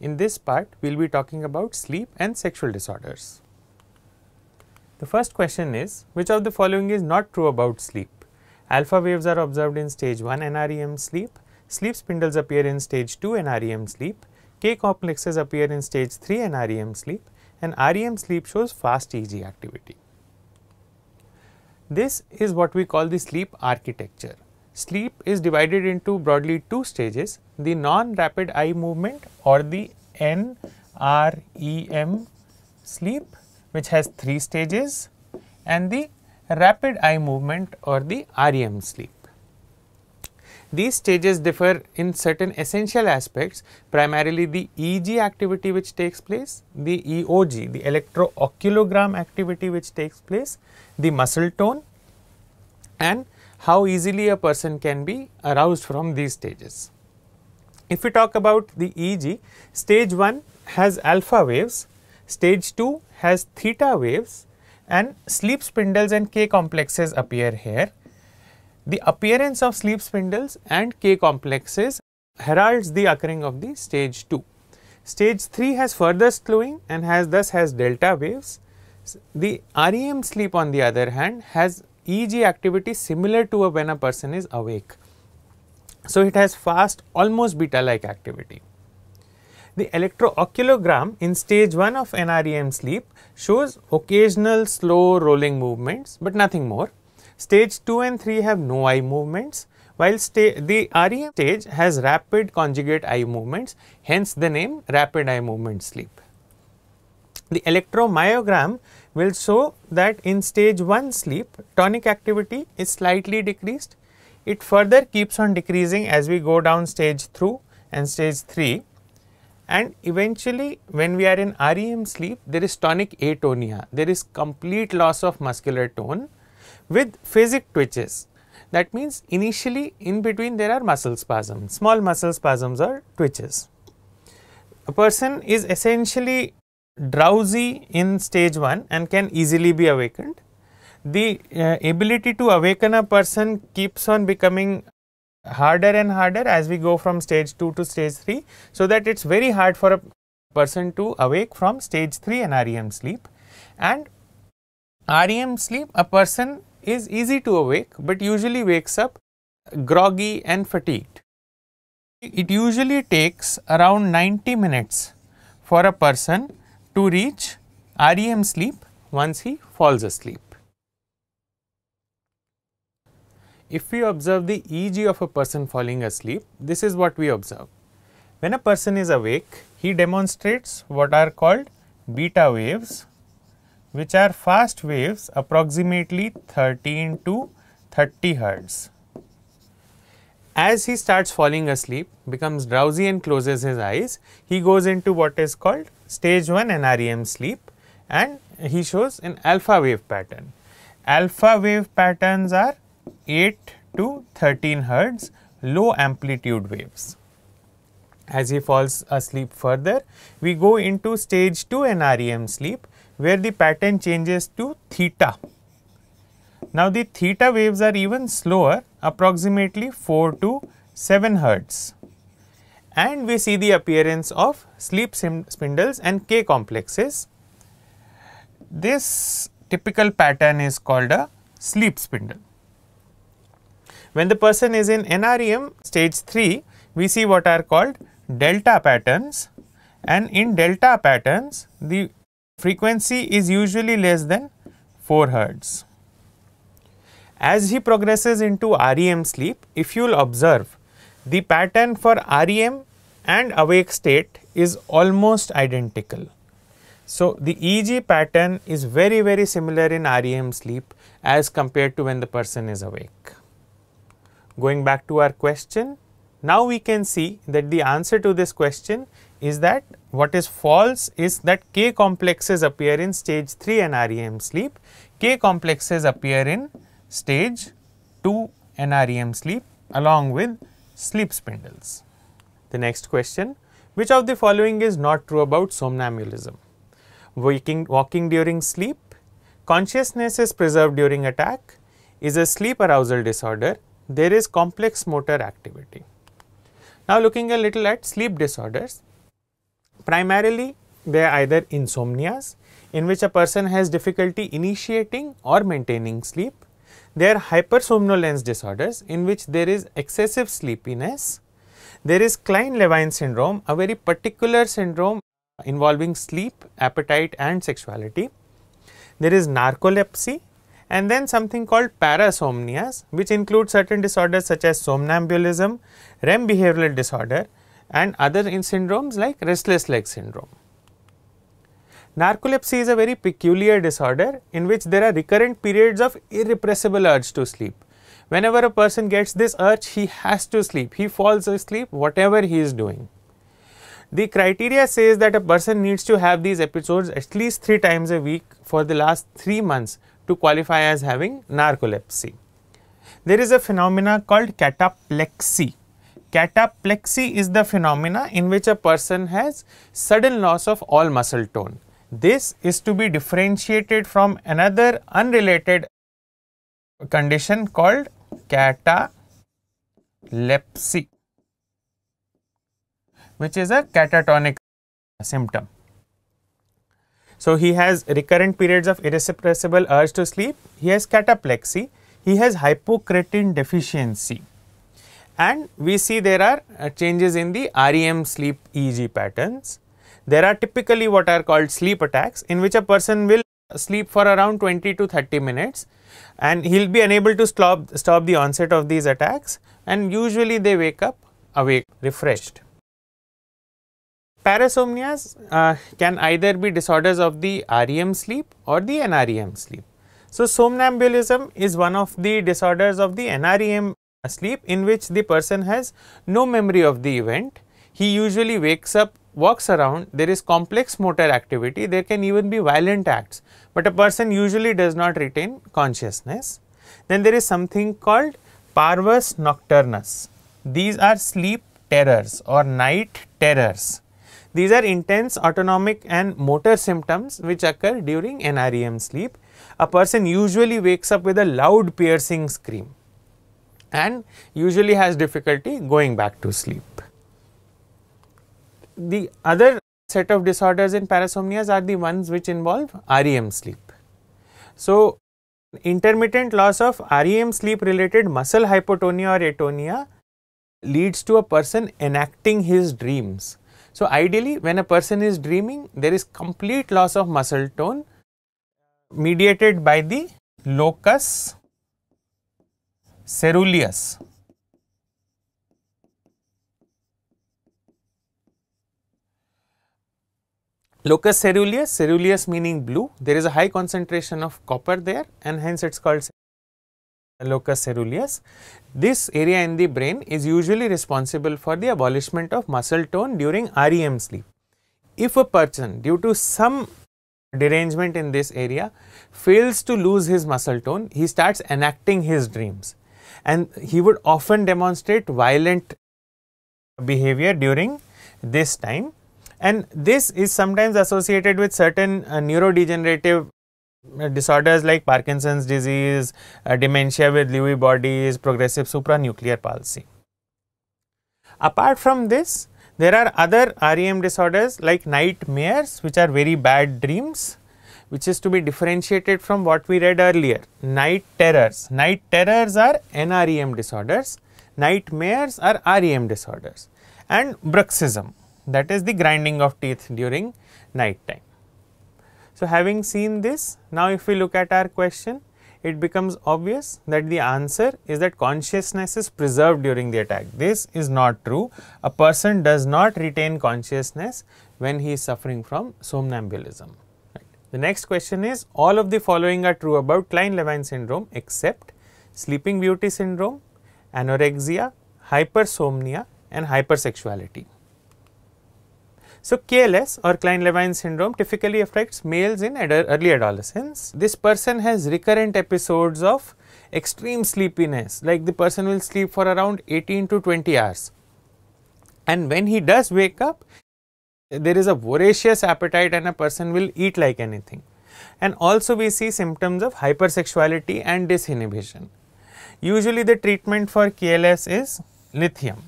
In this part, we will be talking about sleep and sexual disorders. The first question is, which of the following is not true about sleep? Alpha waves are observed in stage 1 NREM sleep, sleep spindles appear in stage 2 NREM sleep, K complexes appear in stage 3 NREM sleep, and REM sleep shows fast EEG activity. This is what we call the sleep architecture. Sleep is divided into broadly two stages, the non-rapid eye movement or the NREM sleep which has three stages and the rapid eye movement or the REM sleep. These stages differ in certain essential aspects, primarily the EEG activity which takes place, the EOG, the electrooculogram activity which takes place, the muscle tone and how easily a person can be aroused from these stages. If we talk about the EEG, stage 1 has alpha waves, stage 2 has theta waves and sleep spindles and K complexes appear here. The appearance of sleep spindles and K complexes heralds the occurring of the stage 2. Stage 3 has further slowing and has thus has delta waves. The REM sleep on the other hand has EEG activity similar to when a person is awake. So, it has fast almost beta like activity. The electrooculogram in stage 1 of NREM sleep shows occasional slow rolling movements but nothing more. Stage 2 and 3 have no eye movements while the REM stage has rapid conjugate eye movements hence the name rapid eye movement sleep. The electromyogram will show that in stage 1 sleep, tonic activity is slightly decreased. It further keeps on decreasing as we go down stage 2 and stage 3 and eventually when we are in REM sleep, there is tonic atonia, there is complete loss of muscular tone with phasic twitches. That means initially in between there are muscle spasms, small muscle spasms or twitches. A person is essentially drowsy in stage 1 and can easily be awakened. The uh, ability to awaken a person keeps on becoming harder and harder as we go from stage 2 to stage 3 so that it's very hard for a person to awake from stage 3 and REM sleep and REM sleep a person is easy to awake but usually wakes up groggy and fatigued. It usually takes around 90 minutes for a person to reach REM sleep once he falls asleep. If we observe the EEG of a person falling asleep, this is what we observe. When a person is awake, he demonstrates what are called beta waves, which are fast waves approximately 13 to 30 hertz. As he starts falling asleep, becomes drowsy and closes his eyes, he goes into what is called stage 1 NREM sleep and he shows an alpha wave pattern. Alpha wave patterns are 8 to 13 hertz low amplitude waves. As he falls asleep further, we go into stage 2 NREM sleep where the pattern changes to theta. Now the theta waves are even slower approximately 4 to 7 hertz and we see the appearance of sleep spindles and K complexes. This typical pattern is called a sleep spindle. When the person is in NREM stage 3, we see what are called delta patterns and in delta patterns the frequency is usually less than 4 hertz. As he progresses into REM sleep, if you will observe, the pattern for REM and awake state is almost identical. So, the EEG pattern is very very similar in REM sleep as compared to when the person is awake. Going back to our question, now we can see that the answer to this question is that what is false is that K complexes appear in stage 3 and REM sleep, K complexes appear in stage 2 and REM sleep along with sleep spindles. The next question, which of the following is not true about somnambulism? Waking, walking during sleep, consciousness is preserved during attack, is a sleep arousal disorder, there is complex motor activity. Now, looking a little at sleep disorders, primarily they are either insomnias in which a person has difficulty initiating or maintaining sleep. They are hypersomnolence disorders in which there is excessive sleepiness there is Klein-Levine syndrome, a very particular syndrome involving sleep, appetite and sexuality. There is narcolepsy and then something called parasomnias which include certain disorders such as somnambulism, REM behavioral disorder and other syndromes like restless leg syndrome. Narcolepsy is a very peculiar disorder in which there are recurrent periods of irrepressible urge to sleep. Whenever a person gets this urge, he has to sleep. He falls asleep, whatever he is doing. The criteria says that a person needs to have these episodes at least three times a week for the last three months to qualify as having narcolepsy. There is a phenomena called cataplexy. Cataplexy is the phenomena in which a person has sudden loss of all muscle tone. This is to be differentiated from another unrelated condition called catalepsy, which is a catatonic symptom. So he has recurrent periods of irrepressible urge to sleep. He has cataplexy. He has hypocretin deficiency. And we see there are uh, changes in the REM sleep EEG patterns. There are typically what are called sleep attacks in which a person will sleep for around 20 to 30 minutes and he will be unable to stop, stop the onset of these attacks and usually they wake up awake refreshed. Parasomnias uh, can either be disorders of the REM sleep or the NREM sleep. So, somnambulism is one of the disorders of the NREM sleep in which the person has no memory of the event. He usually wakes up walks around, there is complex motor activity, there can even be violent acts, but a person usually does not retain consciousness. Then there is something called parvus nocturnus. These are sleep terrors or night terrors. These are intense autonomic and motor symptoms which occur during NREM sleep. A person usually wakes up with a loud piercing scream and usually has difficulty going back to sleep the other set of disorders in parasomnias are the ones which involve REM sleep. So, intermittent loss of REM sleep related muscle hypotonia or atonia leads to a person enacting his dreams. So, ideally when a person is dreaming there is complete loss of muscle tone mediated by the locus ceruleus Locus ceruleus, ceruleus meaning blue, there is a high concentration of copper there and hence it is called locus ceruleus. This area in the brain is usually responsible for the abolishment of muscle tone during REM sleep. If a person due to some derangement in this area fails to lose his muscle tone, he starts enacting his dreams and he would often demonstrate violent behavior during this time and this is sometimes associated with certain uh, neurodegenerative uh, disorders like Parkinson's disease, uh, dementia with Lewy bodies, progressive supranuclear palsy. Apart from this, there are other REM disorders like nightmares, which are very bad dreams, which is to be differentiated from what we read earlier. Night terrors. Night terrors are NREM disorders, nightmares are REM disorders, and bruxism that is the grinding of teeth during night time. So, having seen this, now if we look at our question, it becomes obvious that the answer is that consciousness is preserved during the attack. This is not true. A person does not retain consciousness when he is suffering from somnambulism. The next question is all of the following are true about Klein-Levin syndrome except sleeping beauty syndrome, anorexia, hypersomnia and hypersexuality. So, KLS or Klein-Levine syndrome typically affects males in ad early adolescence. This person has recurrent episodes of extreme sleepiness like the person will sleep for around 18 to 20 hours and when he does wake up there is a voracious appetite and a person will eat like anything and also we see symptoms of hypersexuality and disinhibition. Usually the treatment for KLS is lithium.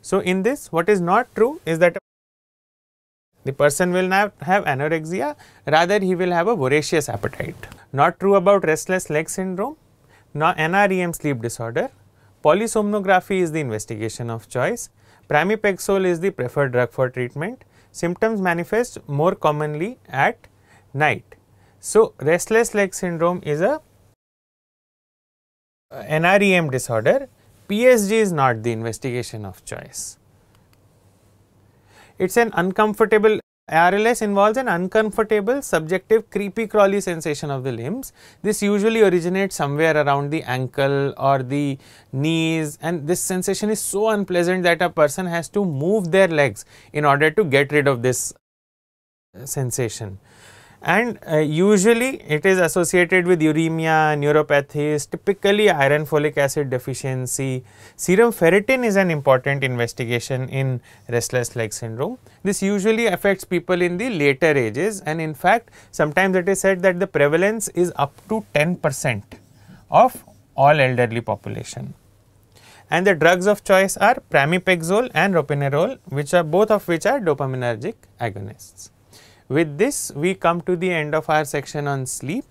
So in this what is not true is that the person will not have anorexia, rather he will have a voracious appetite. Not true about restless leg syndrome, NREM sleep disorder, polysomnography is the investigation of choice, pramipexole is the preferred drug for treatment, symptoms manifest more commonly at night. So, restless leg syndrome is a NREM disorder, PSG is not the investigation of choice. It is an uncomfortable RLS involves an uncomfortable, subjective, creepy crawly sensation of the limbs. This usually originates somewhere around the ankle or the knees and this sensation is so unpleasant that a person has to move their legs in order to get rid of this sensation and uh, usually it is associated with uremia, neuropathies, typically iron folic acid deficiency. Serum ferritin is an important investigation in restless leg syndrome. This usually affects people in the later ages and in fact sometimes it is said that the prevalence is up to 10 percent of all elderly population. And the drugs of choice are pramipexole and ropinirole which are both of which are dopaminergic agonists. With this we come to the end of our section on sleep.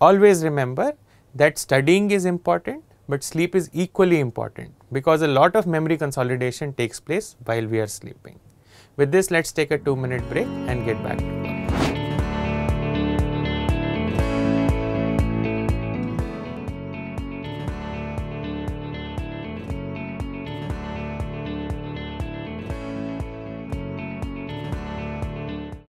Always remember that studying is important, but sleep is equally important because a lot of memory consolidation takes place while we are sleeping. With this let us take a 2 minute break and get back to work.